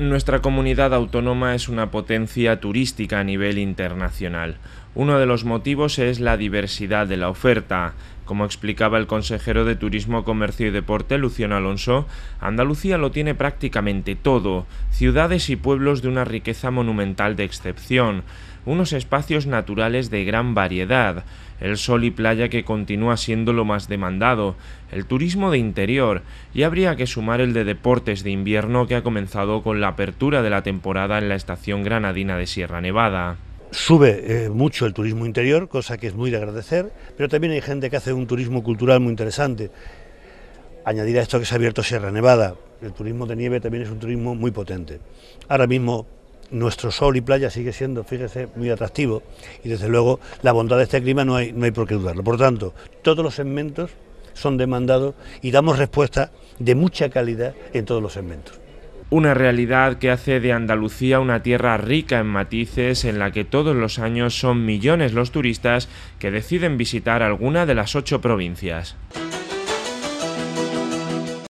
Nuestra comunidad autónoma es una potencia turística a nivel internacional. Uno de los motivos es la diversidad de la oferta. Como explicaba el consejero de Turismo, Comercio y Deporte, Luciano Alonso, Andalucía lo tiene prácticamente todo, ciudades y pueblos de una riqueza monumental de excepción, unos espacios naturales de gran variedad, el sol y playa que continúa siendo lo más demandado, el turismo de interior, y habría que sumar el de deportes de invierno que ha comenzado con la apertura de la temporada en la estación granadina de Sierra Nevada. Sube eh, mucho el turismo interior, cosa que es muy de agradecer, pero también hay gente que hace un turismo cultural muy interesante. Añadir a esto que se ha abierto Sierra Nevada, el turismo de nieve también es un turismo muy potente. Ahora mismo nuestro sol y playa sigue siendo, fíjese, muy atractivo y desde luego la bondad de este clima no hay, no hay por qué dudarlo. Por tanto, todos los segmentos son demandados y damos respuesta de mucha calidad en todos los segmentos. Una realidad que hace de Andalucía una tierra rica en matices en la que todos los años son millones los turistas que deciden visitar alguna de las ocho provincias.